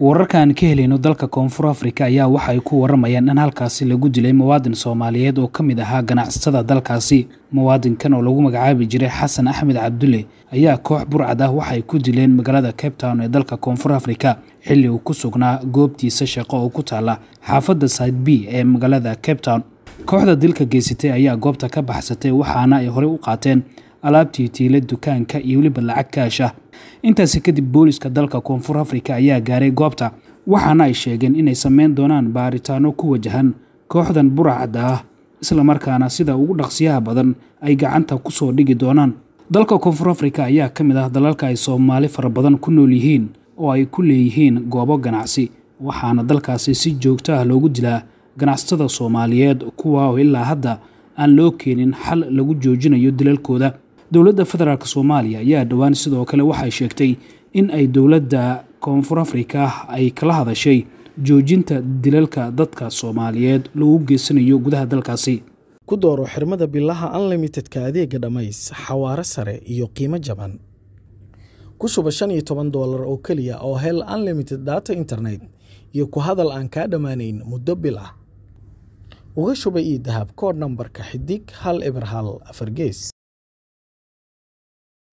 wararkan ka helayno dalka koonfur afrika ayaa waxa ku waramayaan in halkaasi lagu dilay muwaadin soomaaliyeed oo ka mid ahaa ganacsatada dalkaasi muwaadinkan oo lagu magacaabi jiray xasan axmed cabdulle ayaa koox burcad ah waxay ku dileen magaalada cape town ee dalka koonfur afrika xilli uu ku sugnaa goobtiisa shaqo oo ku taala xaafadda side b ee magaalada cape town kooxda dilka geysatay ayaa goobta ka baxsatay waxaana ay horey u qaateen alaabtii tiila dukaanka iyo weliba lacag kaasha ah. intaasi kadib booliska dalka koonfur afrika ayaa gaaray goobta waxaana ay sheegeen inay sameyn doonaan baaritaano ku wajahan kooxdan buracadda ah islamarkaana sida ugu dhaqsiyaha badan ay gacanta ku soo dhigi doonaan dalka koonfur afrika ayaa ka mid ah dalalka ay soomaali fara badan ku nool yihiin oo ay ku leeyihiin goobo ganacsi waxaana dalkaasi si joogto ah loogu dilaa ganacsatada soomaaliyeed kuwa oo ilaa hadda aan loo keenin xal lagu joojinayo dilalkooda dowladda federaalk soomaaliya ayaa dhowaan sidoo kale waxay sheegtay in ay dowladda koonfur afrika ay kala hadashay joojinta dilalka dadka soomaaliyeed lagu geysanayo gudaha dalkaasi ku dooro xirmada bilaha unlimitedka adeega dhammays xawaaro sare iyo qiimo jaban ku shuba shan iyo toban doolar oo keliya oo hel unlimited data internet iyo ku hadal aan kaa dhammaanayn muddo bil ah uga shuba io dahab kood nambarka xidig hal eber hal afargees